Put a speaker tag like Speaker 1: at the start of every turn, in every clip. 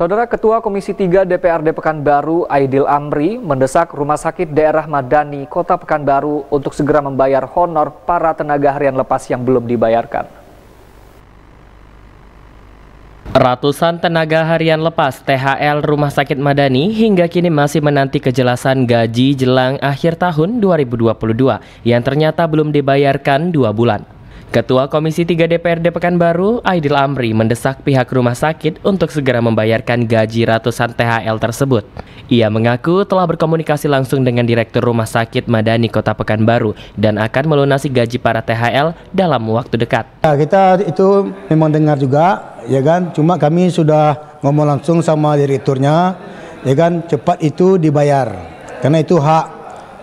Speaker 1: Saudara Ketua Komisi 3 DPRD Pekanbaru Aidil Amri mendesak Rumah Sakit Daerah Madani Kota Pekanbaru untuk segera membayar honor para tenaga harian lepas yang belum dibayarkan.
Speaker 2: Ratusan tenaga harian lepas THL Rumah Sakit Madani hingga kini masih menanti kejelasan gaji jelang akhir tahun 2022 yang ternyata belum dibayarkan dua bulan. Ketua Komisi 3 DPRD Pekanbaru, Aidil Amri, mendesak pihak rumah sakit untuk segera membayarkan gaji ratusan THL tersebut. Ia mengaku telah berkomunikasi langsung dengan Direktur Rumah Sakit Madani Kota Pekanbaru dan akan melunasi gaji para THL dalam waktu dekat.
Speaker 3: Ya, kita itu memang dengar juga, ya kan. Cuma kami sudah ngomong langsung sama direkturnya, ya kan. Cepat itu dibayar, karena itu hak,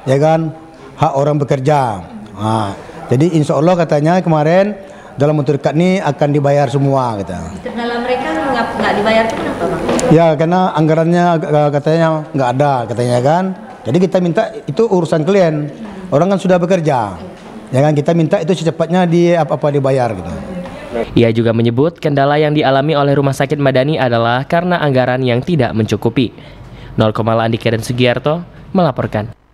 Speaker 3: ya kan, hak orang bekerja. Nah, jadi insya Allah katanya kemarin dalam waktu dekat ini akan dibayar semua kita.
Speaker 2: Kendala mereka nggak dibayar itu kenapa bang?
Speaker 3: Ya karena anggarannya eh, katanya nggak ada katanya kan. Jadi kita minta itu urusan klien. Orang kan sudah bekerja. Ya kan kita minta itu secepatnya di apa apa dibayar gitu.
Speaker 2: Ia juga menyebut kendala yang dialami oleh Rumah Sakit Madani adalah karena
Speaker 3: anggaran yang tidak mencukupi. Nol Komala Andika dan Sugiarto melaporkan.